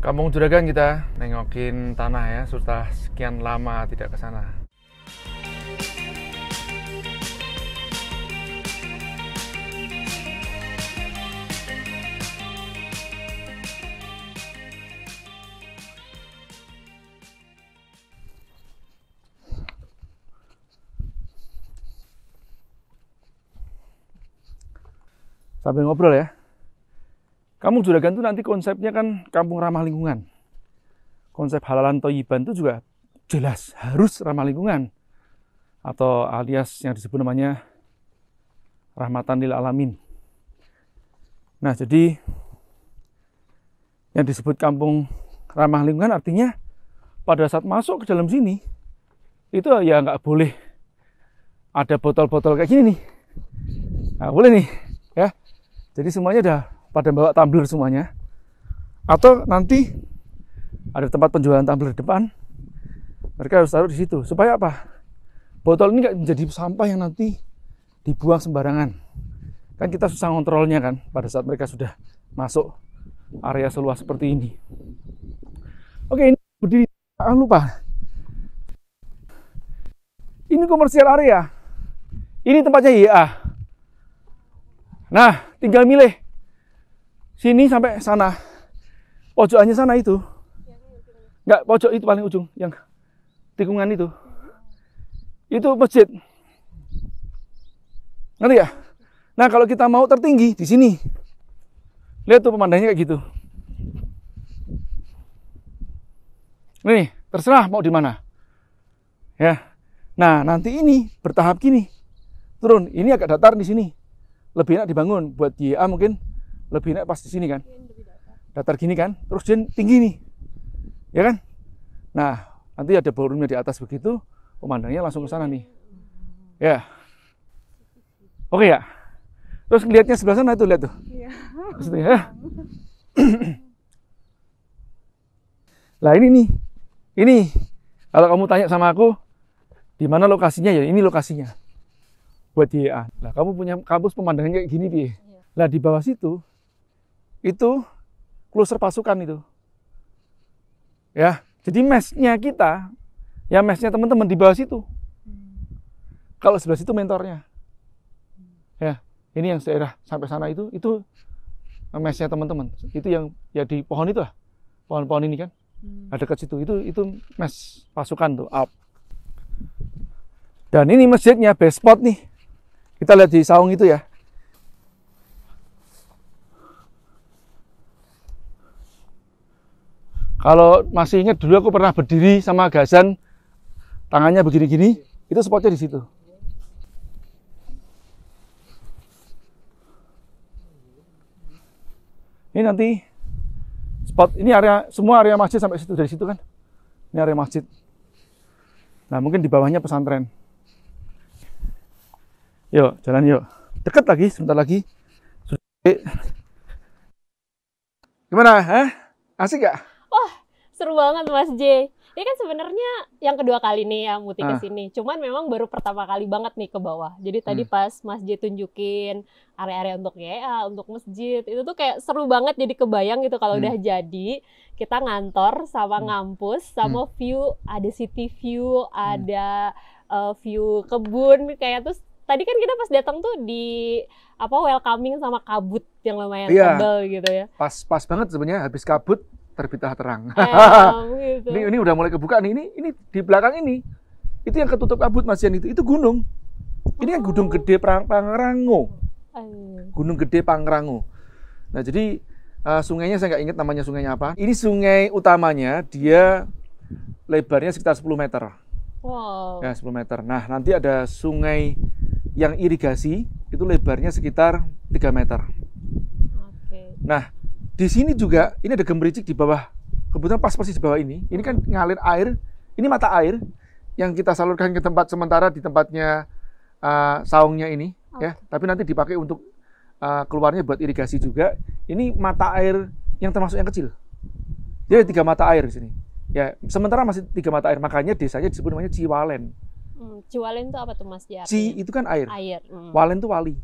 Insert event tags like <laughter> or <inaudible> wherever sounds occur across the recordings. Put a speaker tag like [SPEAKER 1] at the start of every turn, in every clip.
[SPEAKER 1] Kampung Juragan kita nengokin tanah ya setelah sekian lama tidak ke sana. Sambil ngobrol ya. Kampung Juragan itu nanti konsepnya kan kampung ramah lingkungan. Konsep halalan toyiban itu juga jelas harus ramah lingkungan. Atau alias yang disebut namanya rahmatan lil alamin. Nah, jadi yang disebut kampung ramah lingkungan artinya pada saat masuk ke dalam sini itu ya nggak boleh ada botol-botol kayak gini nih. Nah, boleh nih, ya. Jadi semuanya udah pada bawa tumbler semuanya atau nanti ada tempat penjualan tumbler depan mereka harus taruh di situ supaya apa botol ini nggak menjadi sampah yang nanti dibuang sembarangan kan kita susah kontrolnya kan pada saat mereka sudah masuk area seluas seperti ini oke ini berdiri jangan ah, lupa ini komersial area ini tempatnya YA nah tinggal milih sini sampai sana. Pojokannya sana itu. Enggak, pojok itu paling ujung yang tikungan itu. Itu masjid. nanti ya? Nah, kalau kita mau tertinggi di sini. Lihat tuh pemandangannya kayak gitu. Nih, terserah mau di mana. Ya. Nah, nanti ini bertahap gini. Turun, ini agak datar di sini. Lebih enak dibangun buat dia mungkin lebih naik pas di sini kan datar gini kan terus dia tinggi nih ya kan nah nanti ada burungnya di atas begitu pemandangannya langsung ke sana nih ya oke ya terus lihatnya sebelah sana tuh lihat tuh iya. ya. <clears throat> lah ini nih ini kalau kamu tanya sama aku di mana lokasinya ya ini lokasinya buat dia lah kamu punya kampus pemandangannya kayak gini, Pi. Iya. Lah di bawah situ itu closer pasukan itu. Ya, jadi mesnya kita, ya mesnya teman-teman di bawah situ. Kalau sebelah situ mentornya. Ya, ini yang daerah sampai sana itu, itu mesnya teman-teman. Itu yang ya di pohon itu lah. Pohon-pohon ini kan. Hmm. Ada ke situ. Itu itu mes pasukan tuh up. Dan ini masjidnya base spot nih. Kita lihat di saung itu ya. Kalau masih ingat dulu aku pernah berdiri sama Gazan, tangannya begini-gini, itu spotnya di situ. Ini nanti spot ini area semua area masjid sampai situ dari situ kan. Ini area masjid. Nah, mungkin di bawahnya pesantren. Yuk, jalan yuk. Dekat lagi, sebentar lagi. Gimana? eh Asik gak?
[SPEAKER 2] seru banget Mas J. Ini kan sebenarnya yang kedua kali nih yang Muti ke ah. sini. Cuman memang baru pertama kali banget nih ke bawah. Jadi tadi hmm. pas Mas J tunjukin area-area untuk ya, untuk masjid, itu tuh kayak seru banget jadi kebayang gitu kalau hmm. udah jadi kita ngantor sama hmm. ngampus sama hmm. view ada city view, hmm. ada uh, view kebun kayak terus tadi kan kita pas datang tuh di apa welcoming sama kabut yang lumayan iya, tebal gitu ya.
[SPEAKER 1] Pas pas banget sebenarnya habis kabut terbitlah terang. Eh, <laughs> gitu. ini, ini udah mulai kebuka nih. Ini ini di belakang ini itu yang ketutup kabut Mas itu itu gunung. Ini oh. kan gunung gede Pangrango. Gunung gede Pangrango. Nah jadi uh, sungainya saya nggak ingat namanya sungainya apa. Ini sungai utamanya dia lebarnya sekitar 10 meter. Wow. Ya 10 meter. Nah nanti ada sungai yang irigasi itu lebarnya sekitar 3 meter. Okay. Nah di sini juga ini ada gemericik di bawah. Kebetulan pas persis di bawah ini. Ini kan ngalir air. Ini mata air yang kita salurkan ke tempat sementara di tempatnya uh, saungnya ini okay. ya. Tapi nanti dipakai untuk uh, keluarnya buat irigasi juga. Ini mata air yang termasuk yang kecil. Jadi tiga mata air di sini. Ya, sementara masih tiga mata air, makanya desanya disebut namanya Ciwalen.
[SPEAKER 2] Hmm, ciwalen itu apa tuh Mas? Di Ci itu kan air. Air. Hmm. Walen itu wali.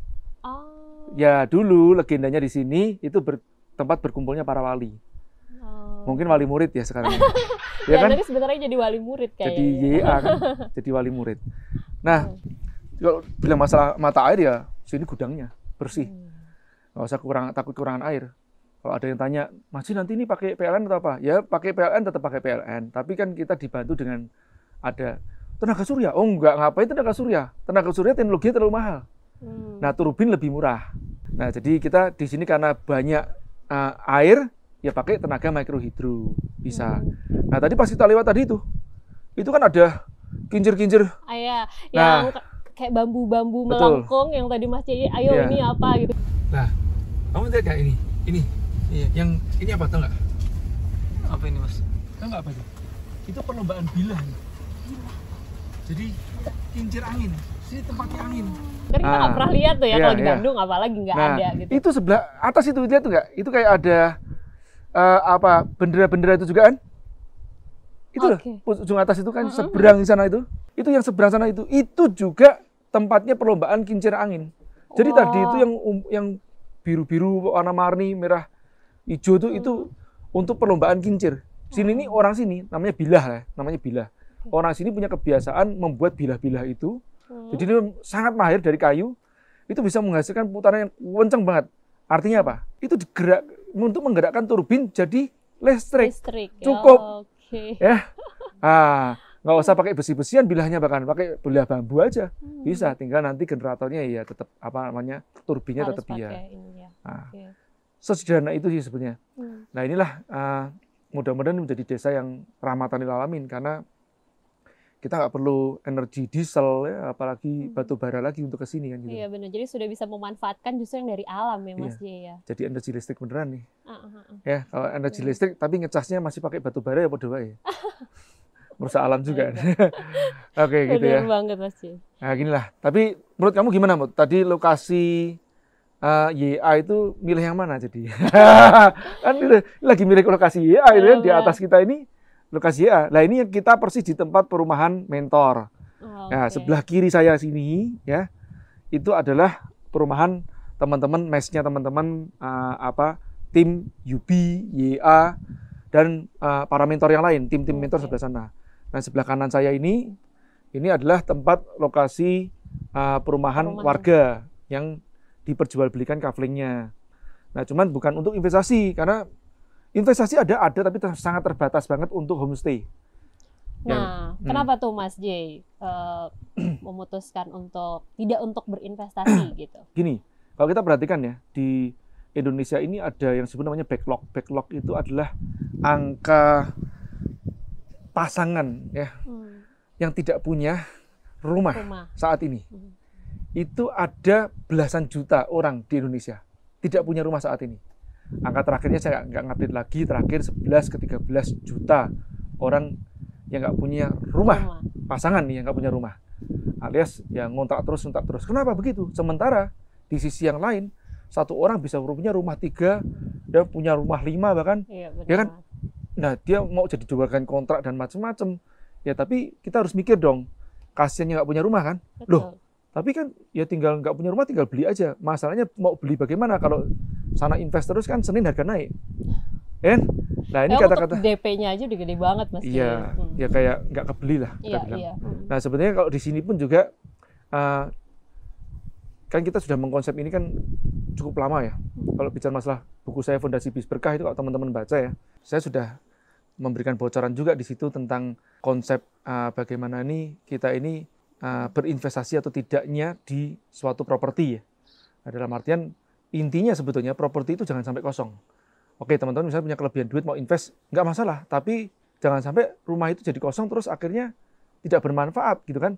[SPEAKER 2] Oh.
[SPEAKER 1] Ya dulu legendanya di sini itu ber, tempat berkumpulnya para wali. Oh. Mungkin wali murid ya sekarang. <laughs>
[SPEAKER 2] ya, ya kan? sebenarnya jadi wali murid kayaknya. Jadi YA kan,
[SPEAKER 1] jadi wali murid. Nah, hmm. kalau bilang masalah mata air ya sini gudangnya bersih. Hmm. Nggak usah kurang takut kekurangan air. Kalau ada yang tanya, masih nanti ini pakai PLN atau apa? Ya pakai PLN tetap pakai PLN. Tapi kan kita dibantu dengan ada tenaga surya. Oh enggak, ngapain tenaga surya? Tenaga surya teknologinya terlalu mahal. Hmm. Nah, turbin lebih murah. Nah, jadi kita di sini karena banyak uh, air ya pakai tenaga mikrohidro bisa. Hmm. Nah tadi pasti kita lewat tadi itu, itu kan ada kincir-kincir. -kincir.
[SPEAKER 2] Ah, iya. ya, nah, yang kayak bambu-bambu melengkung yang tadi Mas cie ayo ya. ini apa gitu.
[SPEAKER 1] Nah, kamu lihat nggak ini? Ini, iya, yang ini apa tuh nggak? Apa ini Mas? Tahu nggak apa itu? Itu perlombaan bilah. Jadi kincir angin. Di tempat angin.
[SPEAKER 2] Kan kita nggak ah, pernah lihat tuh ya, iya, kalau di iya. Bandung apalagi nggak nah, ada gitu.
[SPEAKER 1] Itu sebelah atas itu lihat tuh nggak? Itu kayak ada eh, apa bendera-bendera itu juga kan? Itu okay. loh, ujung atas itu kan mm -hmm. seberang di sana itu. Itu yang seberang sana itu. Itu juga tempatnya perlombaan kincir angin.
[SPEAKER 2] Jadi wow. tadi itu
[SPEAKER 1] yang um, yang biru-biru warna marni merah hijau itu hmm. itu mm. untuk perlombaan kincir. Sini ini mm. orang sini namanya bilah lah, namanya bilah. Orang sini punya kebiasaan membuat bilah-bilah itu Hmm. Jadi ini sangat mahir dari kayu, itu bisa menghasilkan putaran yang kenceng banget. Artinya apa? Itu digerak untuk menggerakkan turbin jadi listrik. listrik. Ya, Cukup. Oh,
[SPEAKER 2] okay. Ya. <laughs>
[SPEAKER 1] Ah, nggak usah pakai besi-besian bilahnya bahkan pakai belah bambu aja. Hmm. Bisa, tinggal nanti generatornya ya tetap apa namanya? turbinnya Harus tetap dia. Ya. Ah. Okay. Sesederhana itu sih sebenarnya. Hmm. Nah, inilah uh, mudah-mudahan menjadi desa yang ramah tanah alamin karena kita nggak perlu energi diesel ya, apalagi hmm. batu bara lagi untuk ke sini kan gitu. Iya
[SPEAKER 2] benar. Jadi sudah bisa memanfaatkan justru yang dari alam ya Mas iya. J ya.
[SPEAKER 1] Jadi energi listrik beneran nih. Uh, uh, uh. Ya, kalau energi uh. listrik tapi ngecasnya masih pakai batu bara ya padha <laughs> ya. Merusak alam juga. Iya, iya. <laughs> Oke, okay, gitu ya. Benar banget Mas J. Nah, ginilah. Tapi menurut kamu gimana, Mut? Tadi lokasi uh, YA itu milih yang mana jadi? <laughs> kan lagi milih lokasi YA oh, ya, di atas kita ini lokasi YA. Nah ini yang kita persis di tempat perumahan mentor. Oh, nah, ya, okay. sebelah kiri saya sini ya itu adalah perumahan teman-teman mesnya teman-teman uh, apa tim UB, YA dan uh, para mentor yang lain, tim-tim mentor sebelah sana. Nah sebelah kanan saya ini ini adalah tempat lokasi uh, perumahan, perumahan warga yang diperjualbelikan kavlingnya Nah cuman bukan untuk investasi karena Investasi ada ada tapi sangat terbatas banget untuk homestay. Nah, kenapa
[SPEAKER 2] hmm. tuh Mas J uh, <clears throat> memutuskan untuk tidak untuk berinvestasi <clears throat> gitu?
[SPEAKER 1] Gini, kalau kita perhatikan ya di Indonesia ini ada yang disebut namanya backlog. Backlog itu adalah angka pasangan ya hmm. yang tidak punya rumah, rumah. saat ini. Hmm. Itu ada belasan juta orang di Indonesia tidak punya rumah saat ini angka terakhirnya saya nggak ngerti lagi terakhir 11 ke 13 juta orang yang nggak punya rumah, pasangan nih yang nggak punya rumah alias yang ngontrak terus ngontrak terus kenapa begitu sementara di sisi yang lain satu orang bisa punya rumah tiga dia punya rumah lima bahkan iya, ya kan nah dia mau jadi jualkan kontrak dan macam-macam ya tapi kita harus mikir dong kasiannya nggak punya rumah kan Betul. loh tapi kan ya tinggal nggak punya rumah tinggal beli aja masalahnya mau beli bagaimana kalau sana invest terus kan Senin harga naik. Ya? Kan? Nah ini kata-kata
[SPEAKER 2] ya, DP-nya aja udah gede banget mas. Iya, hmm.
[SPEAKER 1] ya kayak nggak kebeli lah. Iya, iya. Hmm. Nah sebenarnya kalau di sini pun juga uh, kan kita sudah mengkonsep ini kan cukup lama ya. Hmm. Kalau bicara masalah buku saya Fondasi Bis Berkah itu kalau teman-teman baca ya, saya sudah memberikan bocoran juga di situ tentang konsep uh, bagaimana ini kita ini uh, berinvestasi atau tidaknya di suatu properti ya. Nah, dalam artian intinya sebetulnya properti itu jangan sampai kosong. Oke teman-teman misalnya punya kelebihan duit mau invest, nggak masalah. Tapi jangan sampai rumah itu jadi kosong terus akhirnya tidak bermanfaat gitu kan.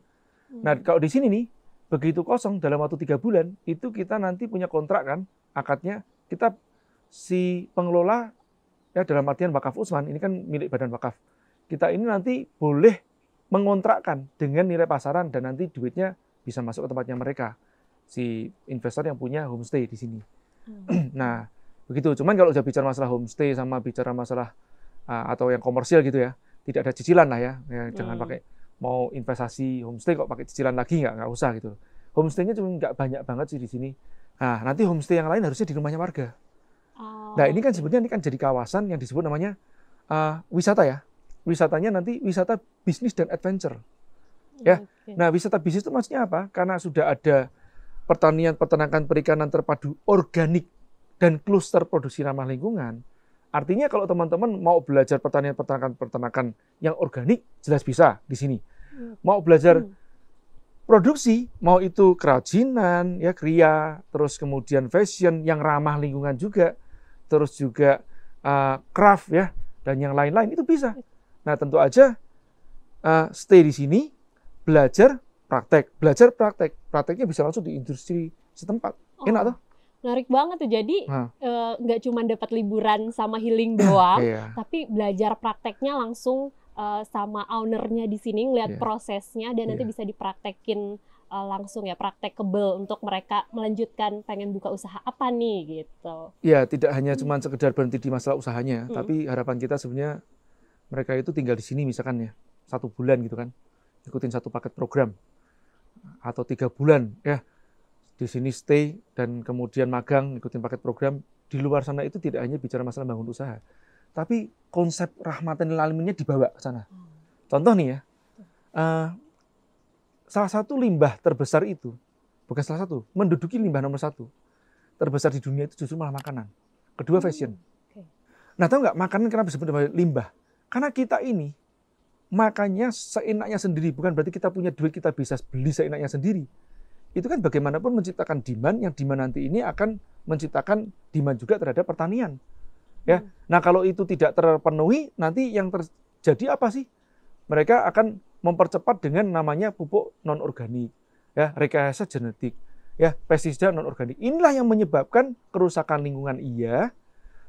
[SPEAKER 1] Hmm. Nah kalau di sini nih, begitu kosong dalam waktu tiga bulan, itu kita nanti punya kontrak kan, akadnya, kita si pengelola, ya dalam artian wakaf Usman, ini kan milik badan wakaf. Kita ini nanti boleh mengontrakkan dengan nilai pasaran dan nanti duitnya bisa masuk ke tempatnya mereka si investor yang punya homestay di sini. Hmm. <clears throat> nah, begitu. Cuman kalau udah bicara masalah homestay sama bicara masalah uh, atau yang komersial gitu ya, tidak ada cicilan lah ya. ya jangan hmm. pakai mau investasi homestay kok pakai cicilan lagi nggak nggak usah gitu. Homestaynya cuma nggak banyak banget sih di sini. Nah, nanti homestay yang lain harusnya di rumahnya warga. Oh. Nah, ini kan sebetulnya ini kan jadi kawasan yang disebut namanya uh, wisata ya. Wisatanya nanti wisata bisnis dan adventure. Ya. Nah, wisata bisnis itu maksudnya apa? Karena sudah ada pertanian, peternakan, perikanan terpadu organik dan kluster produksi ramah lingkungan, artinya kalau teman-teman mau belajar pertanian, peternakan, peternakan yang organik jelas bisa di sini. Hmm. Mau belajar hmm. produksi, mau itu kerajinan, ya kria, terus kemudian fashion yang ramah lingkungan juga, terus juga uh, craft ya dan yang lain-lain itu bisa. Nah tentu aja uh, stay di sini, belajar praktek, belajar praktek prakteknya bisa langsung di industri setempat. Oh. Enak tuh.
[SPEAKER 2] Menarik banget tuh. Jadi nah. Eh, nggak nah. e, cuma dapat liburan sama healing doang, iya. tapi belajar prakteknya langsung e, sama ownernya di sini ngeliat yeah. prosesnya dan yeah. nanti iya. bisa dipraktekin e, langsung ya praktekable untuk mereka melanjutkan pengen buka usaha apa nih gitu.
[SPEAKER 1] Iya, tidak hanya hmm. cuma sekedar berhenti di masalah usahanya, hmm. tapi harapan kita sebenarnya mereka itu tinggal di sini misalkan ya satu bulan gitu kan ikutin satu paket program atau tiga bulan ya di sini stay dan kemudian magang ikutin paket program di luar sana itu tidak hanya bicara masalah bangun usaha tapi konsep rahmatan lil alaminnya dibawa ke sana hmm. contoh nih ya uh, salah satu limbah terbesar itu bukan salah satu menduduki limbah nomor satu terbesar di dunia itu justru malah makanan kedua hmm, fashion nah tahu nggak makanan kenapa disebut limbah karena kita ini Makanya seenaknya sendiri, bukan berarti kita punya duit kita bisa beli seenaknya sendiri. Itu kan bagaimanapun menciptakan demand, yang demand nanti ini akan menciptakan demand juga terhadap pertanian. Ya, hmm. nah kalau itu tidak terpenuhi, nanti yang terjadi apa sih? Mereka akan mempercepat dengan namanya pupuk non organik, ya rekayasa genetik, ya pestisida non organik. Inilah yang menyebabkan kerusakan lingkungan iya,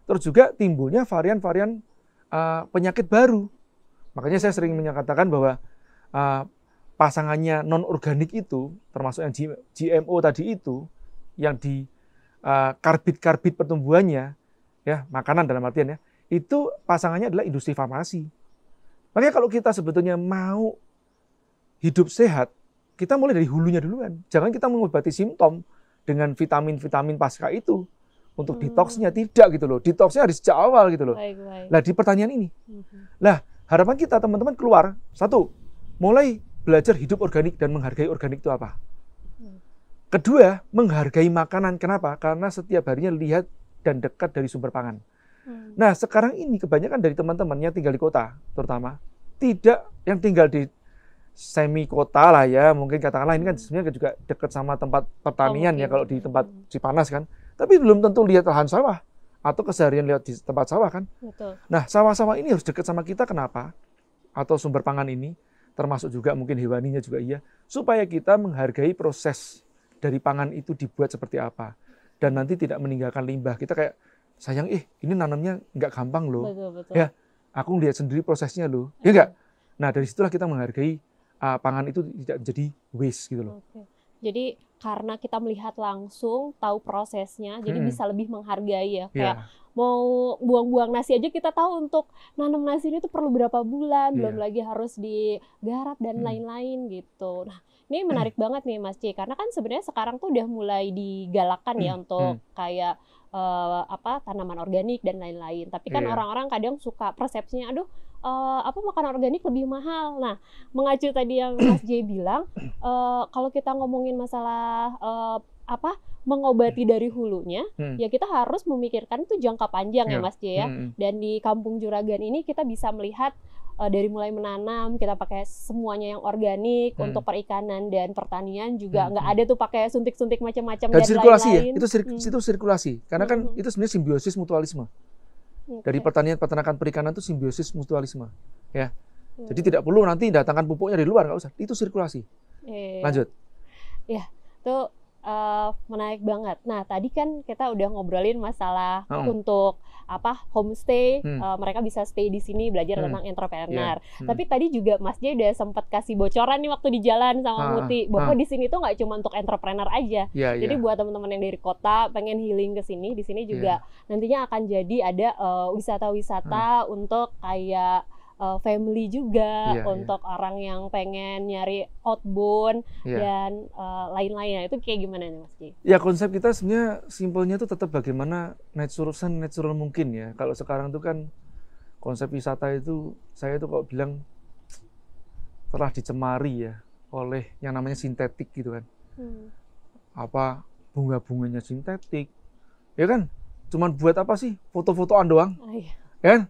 [SPEAKER 1] terus juga timbulnya varian-varian uh, penyakit baru Makanya saya sering menyatakan bahwa uh, pasangannya non organik itu, termasuk yang GMO tadi itu, yang di uh, karbit-karbit pertumbuhannya, ya makanan dalam artian ya, itu pasangannya adalah industri farmasi. Makanya kalau kita sebetulnya mau hidup sehat, kita mulai dari hulunya duluan. Jangan kita mengobati simptom dengan vitamin-vitamin pasca itu untuk hmm. detoxnya tidak gitu loh. Detoxnya harus sejak awal gitu loh. Baik, baik. Lah di pertanyaan ini, hmm. lah harapan kita teman-teman keluar satu mulai belajar hidup organik dan menghargai organik itu apa kedua menghargai makanan kenapa karena setiap harinya lihat dan dekat dari sumber pangan hmm. nah sekarang ini kebanyakan dari teman-teman yang tinggal di kota terutama tidak yang tinggal di semi kota lah ya mungkin katakanlah ini kan hmm. sebenarnya juga dekat sama tempat pertanian oh, ya kalau di tempat hmm. Cipanas kan tapi belum tentu lihat lahan sawah atau keseharian lewat di tempat sawah kan. Betul. Nah sawah-sawah ini harus dekat sama kita kenapa? Atau sumber pangan ini termasuk juga mungkin hewaninya juga iya supaya kita menghargai proses dari pangan itu dibuat seperti apa dan nanti tidak meninggalkan limbah kita kayak sayang ih eh, ini nanamnya nggak gampang loh betul, betul. ya aku lihat sendiri prosesnya loh ya enggak nah dari situlah kita menghargai uh, pangan itu tidak menjadi waste gitu loh
[SPEAKER 2] okay. Jadi karena kita melihat langsung, tahu prosesnya, hmm. jadi bisa lebih menghargai ya. Kayak yeah. mau buang-buang nasi aja kita tahu untuk nanam nasi ini tuh perlu berapa bulan, yeah. belum iya. lagi harus digarap dan hmm. lain-lain hmm. gitu. Nah, ini <clears throat> menarik hmm. banget nih Mas C karena kan sebenarnya sekarang tuh udah mulai digalakan ya hmm. ya untuk hmm. kayak uh, apa tanaman organik dan lain-lain. Tapi kan iya. orang-orang yeah. kadang suka persepsinya aduh uh, apa makanan organik lebih mahal. Nah, mengacu tadi yang Mas J bilang, uh, <clears throat> kalau kita ngomongin masalah uh, apa mengobati dari hulunya, hmm. ya kita harus memikirkan itu jangka panjang yeah. ya Mas J ya. Hmm, hmm. Dan di Kampung Juragan ini kita bisa melihat uh, dari mulai menanam kita pakai semuanya yang organik hmm. untuk perikanan dan pertanian juga hmm, nggak hmm. ada tuh pakai suntik-suntik macam-macam dan, dan sirkulasi lain -lain. ya itu sir
[SPEAKER 1] hmm. itu sirkulasi karena kan hmm. hmm itu sebenarnya simbiosis mutualisme Iya, dari iya. pertanian peternakan perikanan itu simbiosis mutualisme ya hmm. jadi tidak perlu nanti datangkan pupuknya di luar nggak usah itu sirkulasi
[SPEAKER 2] iya, lanjut ya itu uh, menarik banget. Nah, tadi kan kita udah ngobrolin masalah oh. untuk apa homestay, hmm. uh, mereka bisa stay di sini belajar hmm. tentang entrepreneur. Yeah. Hmm. Tapi tadi juga Mas Jay udah sempat kasih bocoran nih waktu di jalan sama ah. Muti bahwa ah. di sini tuh nggak cuma untuk entrepreneur aja. Yeah, iya. jadi buat teman-teman yang dari kota pengen healing ke sini, di sini juga yeah. nantinya akan jadi ada eh, wisata-wisata uh, hmm. wisata untuk kayak uh, family juga yeah, iya. untuk yeah. orang yang pengen nyari outbound yeah. dan eh, lain-lain. Nah, itu kayak gimana nih Mas Ji?
[SPEAKER 1] Ya konsep kita sebenarnya simpelnya itu tetap bagaimana natural natural mungkin ya. Kalau sekarang itu kan konsep wisata itu saya itu kok bilang telah dicemari ya oleh yang namanya sintetik gitu kan. Hmm. Apa bunga-bunganya sintetik. Ya kan? Cuman buat apa sih? Foto-fotoan doang. Oh, iya. Ya kan?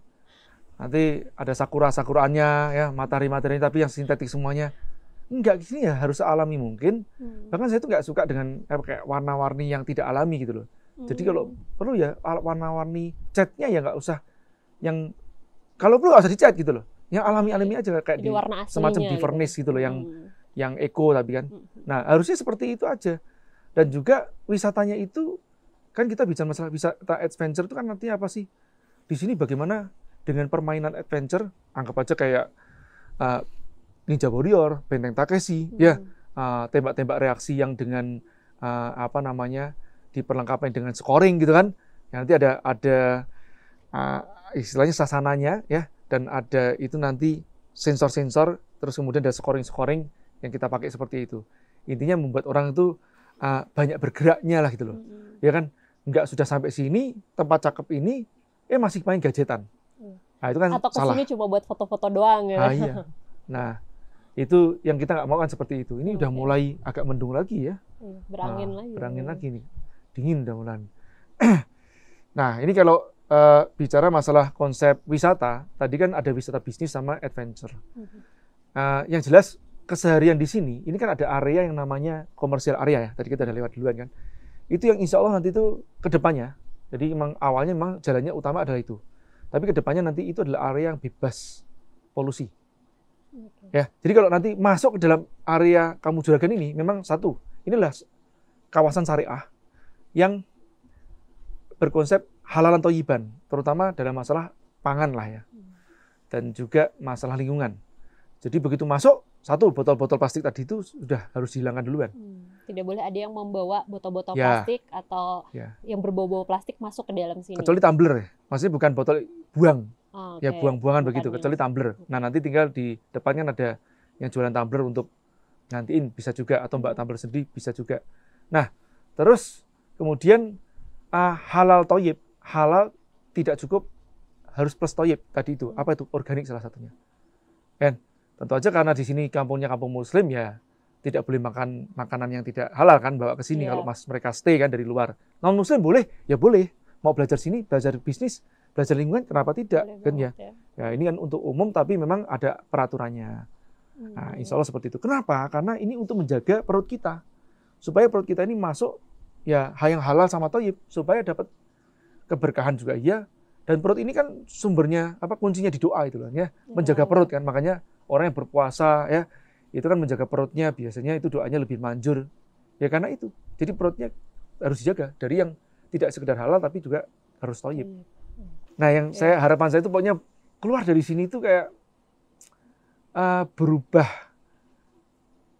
[SPEAKER 1] nanti ada sakura-sakuraannya ya, matahari-matahari tapi yang sintetik semuanya. Enggak sini ya, harus alami mungkin. Hmm. Bahkan saya tuh nggak suka dengan apa eh, kayak warna-warni yang tidak alami gitu loh. Hmm. Jadi kalau hmm. perlu ya warna-warni catnya ya nggak usah yang kalau perlu nggak usah dicat gitu loh. Yang alami-alami aja kayak Jadi di, warna semacam di vernis gitu. gitu loh yang hmm. yang eco tapi kan. Hmm. Nah, harusnya seperti itu aja. Dan juga wisatanya itu kan kita bicara masalah wisata adventure itu kan nanti apa sih? Di sini bagaimana dengan permainan adventure anggap aja kayak uh, Ninja Warrior, Benteng Takeshi, hmm. ya uh, tembak-tembak reaksi yang dengan uh, apa namanya diperlengkapi dengan scoring gitu kan. Ya, nanti ada ada uh, istilahnya sasananya ya dan ada itu nanti sensor-sensor terus kemudian ada scoring-scoring yang kita pakai seperti itu. Intinya membuat orang itu uh, banyak bergeraknya lah gitu loh. Hmm. Ya kan? Nggak sudah sampai sini, tempat cakep ini, eh masih main gadgetan. Nah, itu kan Atau kesini
[SPEAKER 2] salah. cuma buat foto-foto doang ya. Nah, iya.
[SPEAKER 1] Nah, itu yang kita nggak mau kan seperti itu. Ini okay. udah mulai agak mendung lagi ya. Iya, berangin nah, lagi. Berangin lagi nih. Dingin udah mulai. <clears throat> nah, ini kalau uh, bicara masalah konsep wisata, tadi kan ada wisata bisnis sama adventure. Uh, yang jelas keseharian di sini, ini kan ada area yang namanya komersial area ya. Tadi kita udah lewat duluan kan. Itu yang insya Allah nanti itu kedepannya. Jadi emang awalnya memang jalannya utama adalah itu tapi kedepannya nanti itu adalah area yang bebas polusi. Okay. Ya, jadi kalau nanti masuk ke dalam area kamu juragan ini, memang satu, inilah kawasan syariah yang berkonsep halalan yiban, terutama dalam masalah pangan lah ya, hmm. dan juga masalah lingkungan. Jadi begitu masuk, satu botol-botol plastik tadi itu sudah harus dihilangkan duluan. Hmm
[SPEAKER 2] tidak boleh ada yang membawa botol-botol ya. plastik atau ya. yang berbau-bau plastik masuk ke dalam sini. Kecuali
[SPEAKER 1] tumbler ya, maksudnya bukan botol buang,
[SPEAKER 2] okay. Ah, ya buang-buangan begitu,
[SPEAKER 1] kecuali ya. tumbler. Nah nanti tinggal di depannya ada yang jualan tumbler untuk ngantiin bisa juga atau mbak tumbler sendiri bisa juga. Nah terus kemudian uh, halal toyib, halal tidak cukup harus plus toyib tadi itu apa itu organik salah satunya. Kan tentu aja karena di sini kampungnya kampung muslim ya tidak boleh makan makanan yang tidak halal kan bawa ke sini yeah. kalau mas mereka stay kan dari luar non muslim boleh ya boleh mau belajar sini belajar bisnis belajar lingkungan kenapa tidak boleh kan ya. ya ya ini kan untuk umum tapi memang ada peraturannya hmm. nah, insya Allah seperti itu kenapa karena ini untuk menjaga perut kita supaya perut kita ini masuk ya hal yang halal sama toyib supaya dapat keberkahan juga iya dan perut ini kan sumbernya apa kuncinya di doa itu kan ya iya. menjaga perut kan makanya orang yang berpuasa ya itu kan menjaga perutnya biasanya itu doanya lebih manjur ya karena itu jadi perutnya harus dijaga dari yang tidak sekedar halal tapi juga harus toyib hmm. nah yang ya. saya harapan saya itu pokoknya keluar dari sini itu kayak uh, berubah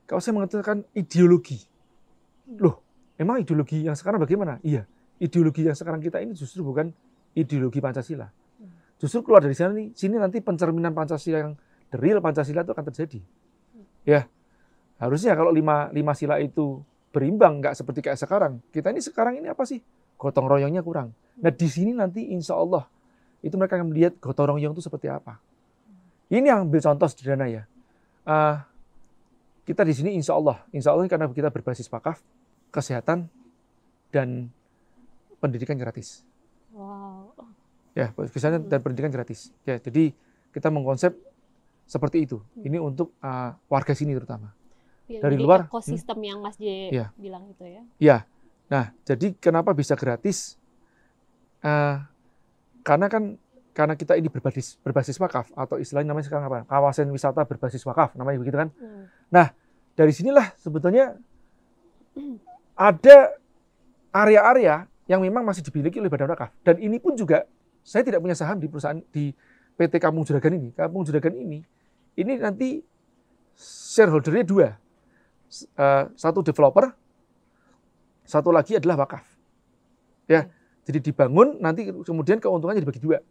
[SPEAKER 1] kalau saya mengatakan ideologi hmm. loh emang ideologi yang sekarang bagaimana iya ideologi yang sekarang kita ini justru bukan ideologi pancasila hmm. justru keluar dari sana nih sini nanti pencerminan pancasila yang the real Pancasila itu akan terjadi. Ya, harusnya kalau lima, lima sila itu berimbang, nggak seperti kayak sekarang. Kita ini sekarang ini apa sih? Gotong royongnya kurang. Nah di sini nanti insya Allah itu mereka akan melihat gotong royong itu seperti apa. Ini yang ambil contoh sederhana ya. Uh, kita di sini insya Allah, insya Allah karena kita berbasis pakaf, kesehatan, dan pendidikan gratis. Wow. Ya, kesehatan dan pendidikan gratis. Ya, jadi kita mengkonsep seperti itu. Hmm. Ini untuk uh, warga sini terutama. Ya, Dari luar ekosistem hmm, yang Mas J ya. bilang itu ya. Iya. Nah, jadi kenapa bisa gratis? Uh, karena kan karena kita ini berbasis berbasis wakaf atau istilahnya namanya sekarang apa? Kawasan wisata berbasis wakaf namanya begitu kan? Hmm. Nah, dari sinilah sebetulnya <clears throat> ada area-area yang memang masih dimiliki oleh badan wakaf. Dan ini pun juga saya tidak punya saham di perusahaan di PT Kampung Juragan ini. Kampung Juragan ini ini nanti shareholdernya dua. Eh, satu developer, satu lagi adalah wakaf. Ya, hmm. jadi dibangun nanti kemudian keuntungannya dibagi dua.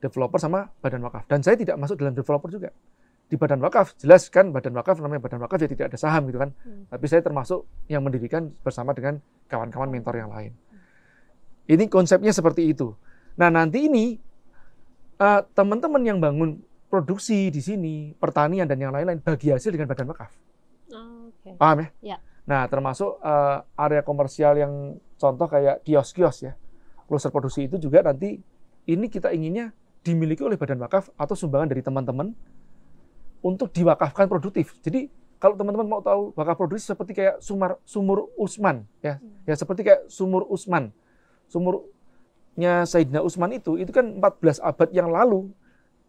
[SPEAKER 1] Developer sama badan wakaf. Dan saya tidak masuk dalam developer juga. Di badan wakaf, jelas kan badan wakaf namanya badan wakaf ya tidak ada saham gitu kan. Hmm. Tapi saya termasuk yang mendirikan bersama dengan kawan-kawan hmm. mentor yang lain. Ini konsepnya seperti itu. Nah nanti ini eh, teman -teman yang bangun produksi di sini, pertanian dan yang lain-lain bagi hasil dengan badan wakaf. Oh, okay. Paham ya? ya? Nah, termasuk uh, area komersial yang contoh kayak kios-kios ya. Kluster produksi itu juga nanti ini kita inginnya dimiliki oleh badan wakaf atau sumbangan dari teman-teman untuk diwakafkan produktif. Jadi kalau teman-teman mau tahu wakaf produksi seperti kayak sumar, sumur Usman ya. Hmm. Ya seperti kayak sumur Usman. Sumurnya Sayyidina Usman itu itu kan 14 abad yang lalu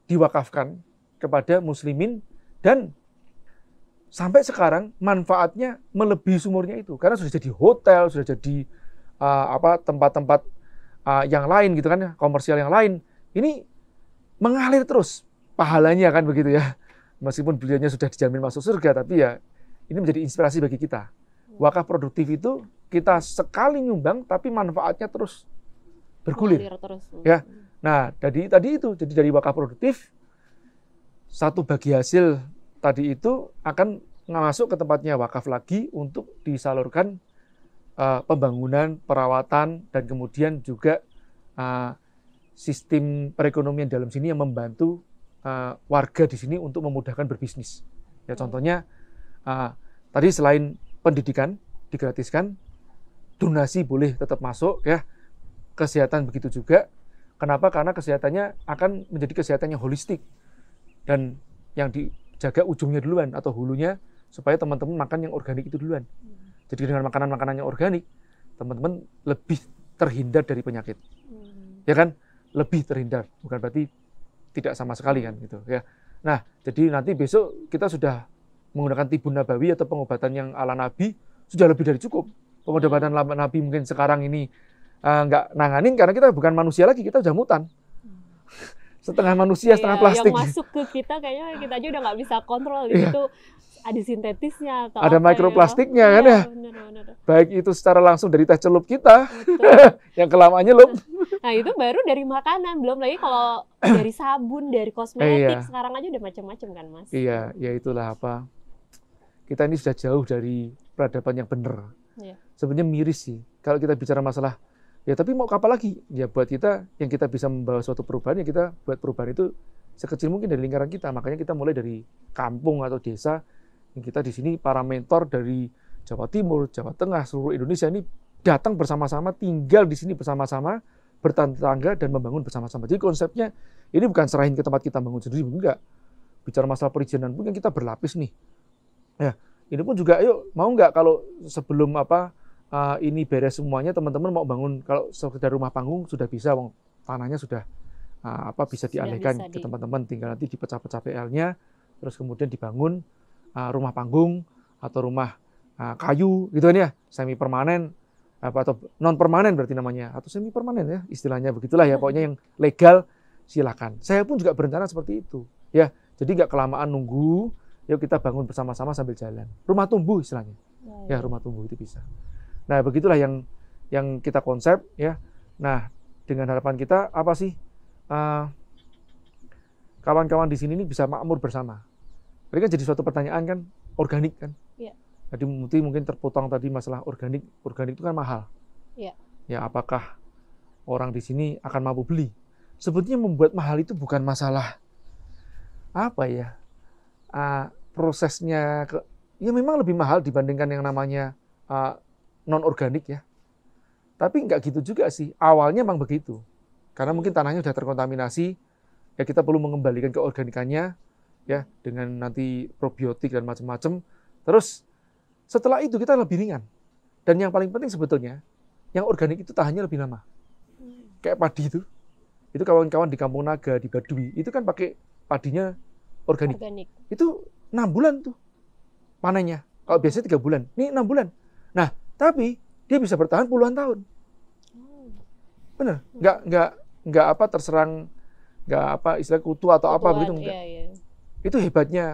[SPEAKER 1] diwakafkan kepada muslimin dan sampai sekarang manfaatnya melebihi sumurnya itu karena sudah jadi hotel, sudah jadi uh, apa tempat-tempat uh, yang lain gitu kan ya, komersial yang lain. Ini mengalir terus pahalanya kan begitu ya. Meskipun beliaunya sudah dijamin masuk surga tapi ya ini menjadi inspirasi bagi kita. Wakaf produktif itu kita sekali nyumbang tapi manfaatnya terus bergulir. terus. Ya. Nah, jadi tadi itu, jadi dari wakaf produktif satu bagi hasil tadi itu akan masuk ke tempatnya wakaf lagi untuk disalurkan uh, pembangunan, perawatan dan kemudian juga uh, sistem perekonomian dalam sini yang membantu uh, warga di sini untuk memudahkan berbisnis. Ya hmm. contohnya uh, tadi selain pendidikan digratiskan, donasi boleh tetap masuk ya. Kesehatan begitu juga, Kenapa? Karena kesehatannya akan menjadi kesehatannya holistik dan yang dijaga ujungnya duluan atau hulunya supaya teman-teman makan yang organik itu duluan. Hmm. Jadi dengan makanan-makanan yang organik, teman-teman lebih terhindar dari penyakit. Hmm. Ya kan? Lebih terhindar, bukan berarti tidak sama sekali kan gitu ya. Nah, jadi nanti besok kita sudah menggunakan tibun nabawi atau pengobatan yang ala nabi sudah lebih dari cukup. Pengobatan nabi mungkin sekarang ini Eh, nggak uh, nanganin karena kita bukan manusia lagi, kita udah mutan. <laughs> setengah manusia, iya, setengah plastik. Yang
[SPEAKER 2] masuk ke kita kayaknya kita aja udah nggak bisa kontrol gitu. iya. itu ada sintetisnya atau ada ya, mikroplastiknya kan iya, ya? kan ya. Bener, bener.
[SPEAKER 1] Baik itu secara langsung dari teh celup kita <laughs> yang kelamanya loh
[SPEAKER 2] Nah, itu baru dari makanan, belum lagi kalau <clears throat> dari sabun, dari kosmetik. Eh, iya. Sekarang aja udah macam-macam kan, Mas?
[SPEAKER 1] Iya, ya itulah apa. Kita ini sudah jauh dari peradaban yang benar. Iya. Sebenarnya miris sih kalau kita bicara masalah Ya tapi mau kapal lagi? Ya buat kita yang kita bisa membawa suatu perubahan ya kita buat perubahan itu sekecil mungkin dari lingkaran kita. Makanya kita mulai dari kampung atau desa. yang Kita di sini para mentor dari Jawa Timur, Jawa Tengah, seluruh Indonesia ini datang bersama-sama, tinggal di sini bersama-sama, bertangga dan membangun bersama-sama. Jadi konsepnya ini bukan serahin ke tempat kita bangun sendiri, enggak. Bicara masalah perizinan pun yang kita berlapis nih. Ya, ini pun juga yuk mau nggak kalau sebelum apa uh, ini beres semuanya teman-teman mau bangun kalau sekedar rumah panggung sudah bisa wong tanahnya sudah uh, apa bisa dialihkan ke teman-teman tinggal nanti dipecah-pecah PL-nya terus kemudian dibangun uh, rumah panggung atau rumah uh, kayu gitu kan ya semi permanen apa atau non permanen berarti namanya atau semi permanen ya istilahnya begitulah ya hmm. pokoknya yang legal silakan saya pun juga berencana seperti itu ya jadi nggak kelamaan nunggu yuk kita bangun bersama-sama sambil jalan rumah tumbuh istilahnya iya, ya, ya. ya rumah tumbuh itu bisa Nah, begitulah yang yang kita konsep ya. Nah, dengan harapan kita apa sih kawan eh, kawan-kawan di sini ini bisa makmur bersama. mereka kan jadi suatu pertanyaan kan organik kan. Iya. jadi Tadi mungkin mungkin terpotong tadi masalah organik. Organik itu kan mahal. Ya. Ya apakah orang di sini akan mampu beli? Sebetulnya membuat mahal itu bukan masalah apa ya uh, prosesnya ke ya memang lebih mahal dibandingkan yang namanya uh, non organik ya. Tapi nggak gitu juga sih. Awalnya memang begitu. Karena mungkin tanahnya sudah terkontaminasi, ya kita perlu mengembalikan ke organikannya, ya dengan nanti probiotik dan macam-macam. Terus setelah itu kita lebih ringan. Dan yang paling penting sebetulnya, yang organik itu tahannya lebih lama. Kayak padi itu. Itu kawan-kawan di Kampung Naga, di baduy itu kan pakai padinya organik. organik. Itu 6 bulan tuh panennya. Kalau biasanya 3 bulan, ini 6 bulan. Tapi dia bisa bertahan puluhan tahun. benar? nggak nggak nggak apa terserang nggak apa istilah kutu atau Kutuan, apa begitu Iya, iya. Itu hebatnya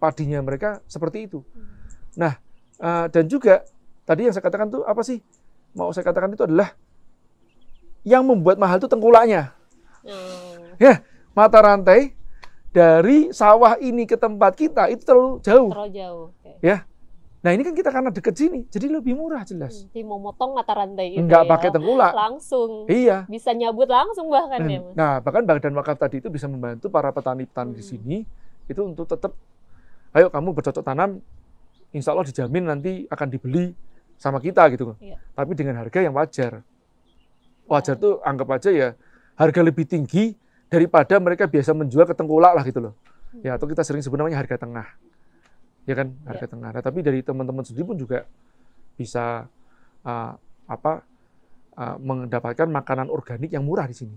[SPEAKER 1] padinya mereka seperti itu. Hmm. Nah, eh, dan juga tadi yang saya katakan tuh apa sih? Mau saya katakan itu adalah yang membuat mahal itu tengkulaknya. Hmm. Ya, mata rantai dari sawah ini ke tempat kita itu terlalu jauh.
[SPEAKER 2] Terlalu jauh. Okay.
[SPEAKER 1] Ya, Nah ini kan kita karena deket sini, jadi lebih murah jelas.
[SPEAKER 2] Jadi hmm, mau motong mata rantai itu Nggak ya. pakai tengkulak. Langsung. Iya. Bisa nyabut langsung bahkan nah, ya
[SPEAKER 1] Nah bahkan Badan Wakaf tadi itu bisa membantu para petani-petani hmm. di sini, itu untuk tetap, ayo kamu bercocok tanam, insya Allah dijamin nanti akan dibeli sama kita gitu. Kan. Iya. Tapi dengan harga yang wajar. Iya. Wajar ya. tuh anggap aja ya, harga lebih tinggi daripada mereka biasa menjual ke tengkulak lah gitu loh. Hmm. Ya atau kita sering sebut namanya harga tengah ya kan harga iya. yeah. tengah. Nah, tapi dari teman-teman sendiri pun juga bisa uh, apa uh, mendapatkan makanan organik yang murah di sini.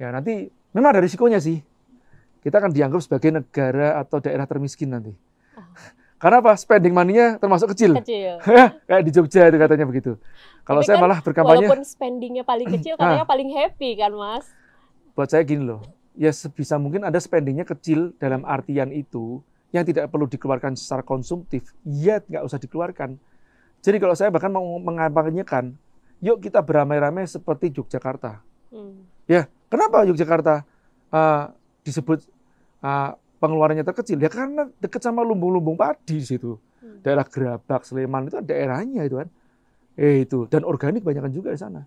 [SPEAKER 1] Ya nanti memang ada risikonya sih. Kita akan dianggap sebagai negara atau daerah termiskin nanti. Oh. <laughs> Karena apa? Spending money-nya termasuk kecil. Kecil. <laughs> Ya, kayak di Jogja itu katanya begitu. Kalau saya kan, malah berkampanye. Walaupun
[SPEAKER 2] spendingnya paling <clears throat> kecil, ah. katanya paling happy kan, Mas?
[SPEAKER 1] Buat saya gini loh. Ya sebisa mungkin ada spendingnya kecil dalam artian itu yang tidak perlu dikeluarkan secara konsumtif, ya nggak usah dikeluarkan. Jadi kalau saya bahkan mau mengampanyekan yuk kita beramai-ramai seperti Yogyakarta. Hmm. Ya, kenapa Yogyakarta uh, disebut uh, pengeluarannya terkecil? Ya karena dekat sama lumbung-lumbung padi di situ. Hmm. Daerah Gerabak, Sleman itu daerahnya itu kan. Eh itu dan organik banyakkan juga di sana.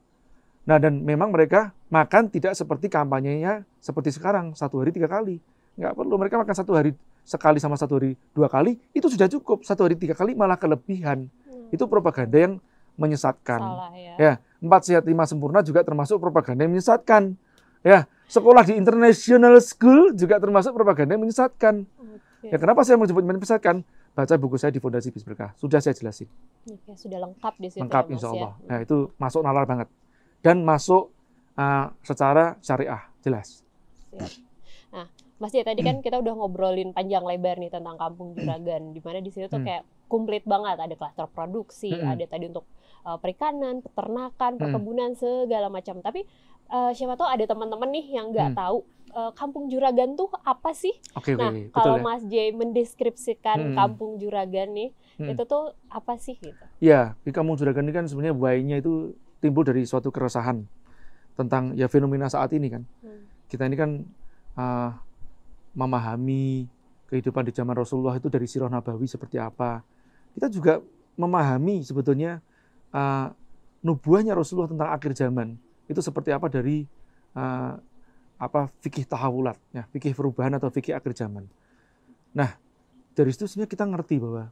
[SPEAKER 1] Nah dan memang mereka makan tidak seperti kampanyenya seperti sekarang satu hari tiga kali. Nggak perlu mereka makan satu hari sekali sama satu hari dua kali itu sudah cukup satu hari tiga kali malah kelebihan hmm. itu propaganda yang menyesatkan Salah, ya. ya empat sehat lima sempurna juga termasuk propaganda yang menyesatkan ya sekolah di international school juga termasuk propaganda yang menyesatkan okay. ya kenapa saya menyebut menyesatkan baca buku saya di Fondasi Bis Berkah sudah saya jelasin
[SPEAKER 2] ya, sudah lengkap di situ lengkap ya, Insya ya. Allah
[SPEAKER 1] ya. Nah, itu masuk nalar banget dan masuk uh, secara syariah jelas ya.
[SPEAKER 2] nah Mas ya tadi kan hmm. kita udah ngobrolin panjang lebar nih tentang kampung juragan, di mana di situ tuh hmm. kayak komplit banget ada klaster produksi, hmm. ada tadi untuk uh, perikanan, peternakan, perkebunan segala macam. Tapi uh, siapa tahu ada teman-teman nih yang nggak tahu uh, kampung juragan tuh apa sih? Okay, nah okay, kalau Betul, ya. Mas Jay mendeskripsikan kampung juragan nih, itu tuh apa sih gitu?
[SPEAKER 1] Ya di kampung juragan ini kan sebenarnya why itu timbul dari suatu keresahan tentang ya fenomena saat ini kan. Hmm. Kita ini kan uh, memahami kehidupan di zaman Rasulullah itu dari Sirah Nabawi seperti apa. Kita juga memahami sebetulnya uh, nubuahnya Rasulullah tentang akhir zaman itu seperti apa dari uh, apa fikih tahawulat, ya, fikih perubahan atau fikih akhir zaman. Nah, dari situ sebenarnya kita ngerti bahwa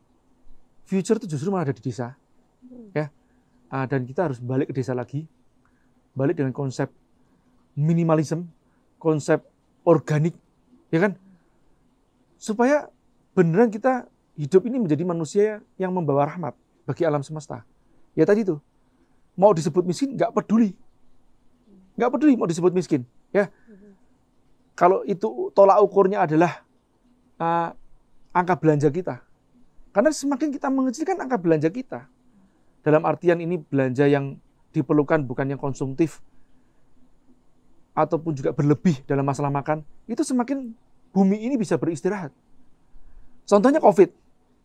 [SPEAKER 1] future itu justru malah ada di desa, ya. Uh, dan kita harus balik ke desa lagi, balik dengan konsep minimalism, konsep organik Ya kan? Supaya beneran kita hidup ini menjadi manusia yang membawa rahmat bagi alam semesta. Ya tadi itu, mau disebut miskin nggak peduli. Nggak peduli mau disebut miskin. ya Kalau itu tolak ukurnya adalah uh, angka belanja kita. Karena semakin kita mengecilkan angka belanja kita, dalam artian ini belanja yang diperlukan bukan yang konsumtif, ataupun juga berlebih dalam masalah makan, itu semakin bumi ini bisa beristirahat. Contohnya COVID.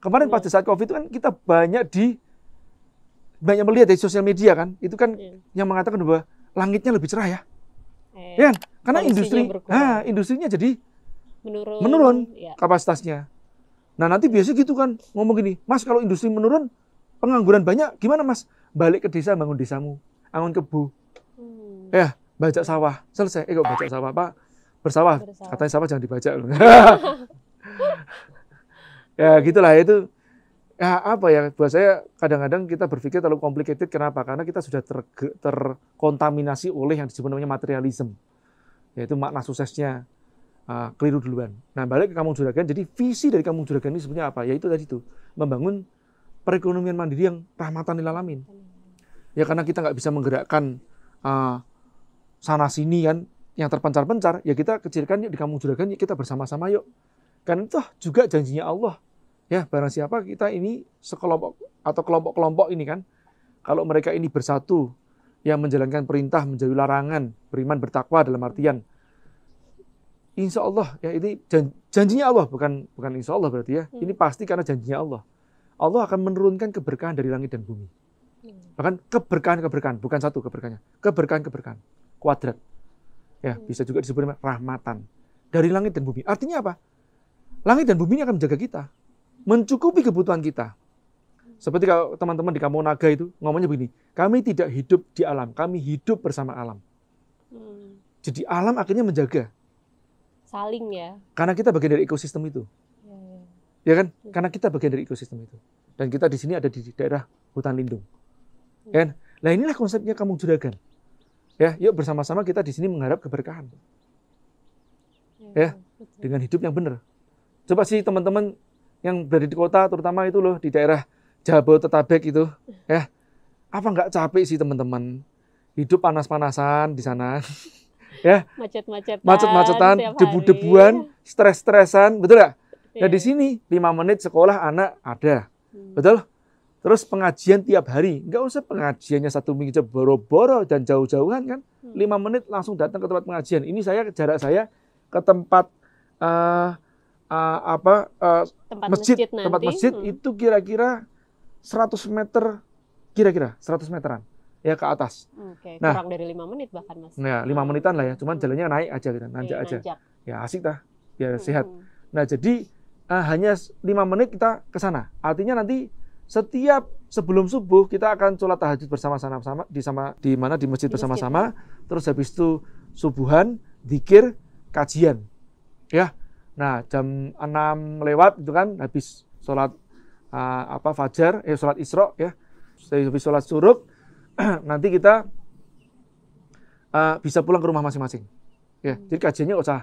[SPEAKER 1] Kemarin iya. pada saat COVID itu kan kita banyak di banyak melihat dari sosial media kan, itu kan yeah. yang mengatakan bahwa langitnya lebih cerah ya. Yeah. Ya kan? Karena industri, nah, industrinya jadi
[SPEAKER 2] menurun, menurun ya.
[SPEAKER 1] kapasitasnya. Nah nanti biasanya gitu kan ngomong gini, Mas kalau industri menurun, pengangguran banyak, gimana Mas? Balik ke desa bangun desamu, bangun kebu. Hmm. Ya, bajak sawah. Selesai. Eh kok bajak sawah, Pak? Bersawah. Bersawah. Katanya sawah jangan dibajak. <laughs> ya gitulah itu ya apa ya buat saya kadang-kadang kita berpikir terlalu complicated kenapa karena kita sudah ter, terkontaminasi oleh yang disebut namanya materialisme, yaitu makna suksesnya uh, keliru duluan nah balik ke kampung juragan jadi visi dari kamu juragan ini sebenarnya apa yaitu tadi itu membangun perekonomian mandiri yang rahmatan lil alamin ya karena kita nggak bisa menggerakkan uh, sana sini kan yang terpencar-pencar ya kita kecilkan yuk di kampung juragan yuk kita bersama-sama yuk kan itu juga janjinya Allah ya barang siapa kita ini sekelompok atau kelompok-kelompok ini kan kalau mereka ini bersatu yang menjalankan perintah menjauhi larangan beriman bertakwa dalam artian insya Allah ya ini janjinya Allah bukan bukan insya Allah berarti ya ini hmm. pasti karena janjinya Allah Allah akan menurunkan keberkahan dari langit dan bumi hmm. bahkan keberkahan keberkahan bukan satu keberkahannya keberkahan keberkahan kuadrat. Ya, hmm. bisa juga disebut rahmatan. Dari langit dan bumi. Artinya apa? Langit dan bumi ini akan menjaga kita. Mencukupi kebutuhan kita. Seperti kalau teman-teman di Kampung Naga itu ngomongnya begini, kami tidak hidup di alam, kami hidup bersama alam. Hmm. Jadi alam akhirnya menjaga.
[SPEAKER 2] Saling ya.
[SPEAKER 1] Karena kita bagian dari ekosistem itu. Ya, ya. ya kan? Hmm. Karena kita bagian dari ekosistem itu. Dan kita di sini ada di daerah hutan lindung. Hmm. Ya kan? Nah inilah konsepnya kampung juragan. Ya, yuk bersama-sama kita di sini mengharap keberkahan. Ya, ya dengan hidup yang benar. Coba sih teman-teman yang berada di kota, terutama itu loh di daerah Jabodetabek itu, ya. Apa nggak capek sih teman-teman? Hidup panas-panasan di sana. <laughs> ya. Macet-macetan. macet debu-debuan, stres-stresan, betul nggak? Nah, di iya. sini 5 menit sekolah anak ada. Hmm. Betul? Terus pengajian tiap hari, nggak usah pengajiannya satu minggu aja boro-boro dan jauh-jauhan kan. Hmm. Lima menit langsung datang ke tempat pengajian. Ini saya jarak saya ke tempat uh, uh, apa uh, tempat masjid, masjid nanti. tempat masjid hmm. itu kira-kira 100 meter kira-kira 100 meteran ya ke atas. Oke, okay, nah, kurang
[SPEAKER 2] dari lima menit bahkan mas.
[SPEAKER 1] Nah lima menitan lah ya, cuman hmm. jalannya naik aja gitu, nanjak okay, aja. Nanjak. Ya asik dah, ya hmm. sehat. Nah jadi uh, hanya lima menit kita ke sana. Artinya nanti setiap sebelum subuh kita akan sholat tahajud bersama-sama di sama di mana di masjid bersama-sama ya. terus habis itu subuhan dikir kajian ya nah jam 6 lewat itu kan habis sholat uh, apa fajar eh sholat isro ya habis sholat suruk <clears throat> nanti kita uh, bisa pulang ke rumah masing-masing ya hmm. jadi kajiannya usah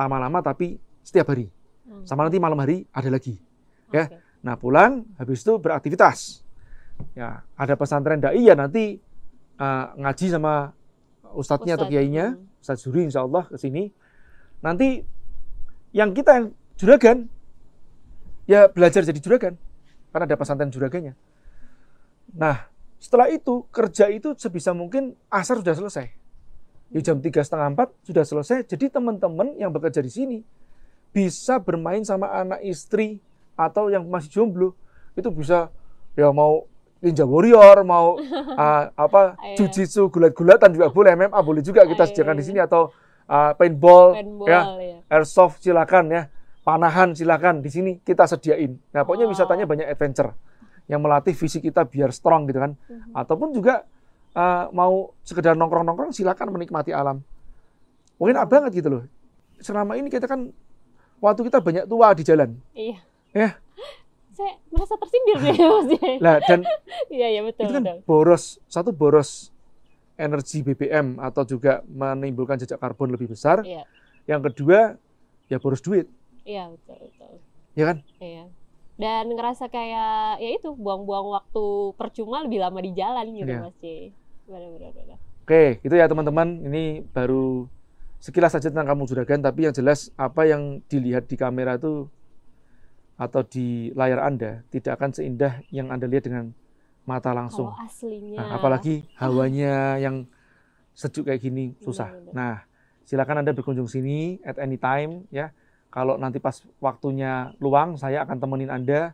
[SPEAKER 1] lama-lama tapi setiap hari hmm. sama nanti malam hari ada lagi okay. ya Nah pulang, habis itu beraktivitas. Ya, ada pesantren dai ya nanti uh, ngaji sama ustadznya atau kiainya, hmm. Ustadz Juri insya Allah ke Nanti yang kita yang juragan, ya belajar jadi juragan. Karena ada pesantren juragannya. Nah, setelah itu kerja itu sebisa mungkin asar sudah selesai. Ya, jam tiga setengah empat sudah selesai. Jadi teman-teman yang bekerja di sini bisa bermain sama anak istri atau yang masih jomblo itu bisa ya mau ninja warrior mau uh, <laughs> apa jujitsu gulat-gulatan juga boleh MMA ah, boleh juga kita sediakan di sini atau uh, paintball, paintball ya, ya airsoft silakan ya panahan silakan di sini kita sediain nah pokoknya wow. Oh. wisatanya banyak adventure yang melatih fisik kita biar strong gitu kan mhm. ataupun juga uh, mau sekedar nongkrong-nongkrong silakan menikmati alam mungkin abang banget oh. gitu loh selama ini kita kan waktu kita banyak tua di jalan
[SPEAKER 2] iya Ya. Saya merasa tersindir deh <laughs> Mas Lah dan Iya iya betul itu kan betul.
[SPEAKER 1] boros satu boros energi BBM atau juga menimbulkan jejak karbon lebih besar. Iya. Yang kedua ya boros duit.
[SPEAKER 2] Iya betul betul. Iya kan? Iya. Dan ngerasa kayak ya itu buang-buang waktu percuma lebih lama di jalan gitu iya. Mas C. Benar-benar.
[SPEAKER 1] Oke, itu ya teman-teman. Ini baru sekilas saja tentang kamu juragan, tapi yang jelas apa yang dilihat di kamera itu atau di layar Anda tidak akan seindah yang Anda lihat dengan mata langsung. Oh, aslinya. Nah, apalagi hawanya yang sejuk kayak gini iya, susah. Ini, iya, iya. Nah, silakan Anda berkunjung sini at any time ya. Kalau nanti pas waktunya luang saya akan temenin Anda.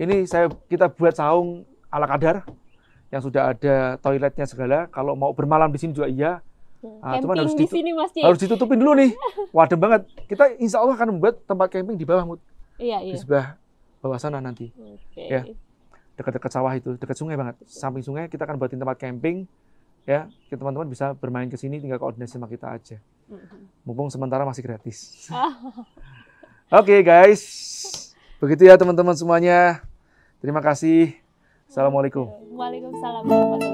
[SPEAKER 1] Ini saya kita buat saung ala kadar yang sudah ada toiletnya segala. Kalau mau bermalam di sini juga iya.
[SPEAKER 2] Nah, cuman harus, di sini, harus
[SPEAKER 1] ditutupin dulu nih. waduh banget. Kita insya Allah akan membuat tempat camping di bawah iya, iya. di iya. sebelah bawah sana nanti. Okay. Ya. Dekat-dekat sawah itu, dekat sungai banget. Samping sungai kita akan buatin tempat camping ya. teman-teman bisa bermain ke sini tinggal koordinasi sama kita aja. Mm-hmm. Mumpung sementara masih gratis. <laughs> Oke okay, guys. Begitu ya teman-teman semuanya. Terima kasih. Assalamualaikum.
[SPEAKER 2] Waalaikumsalam.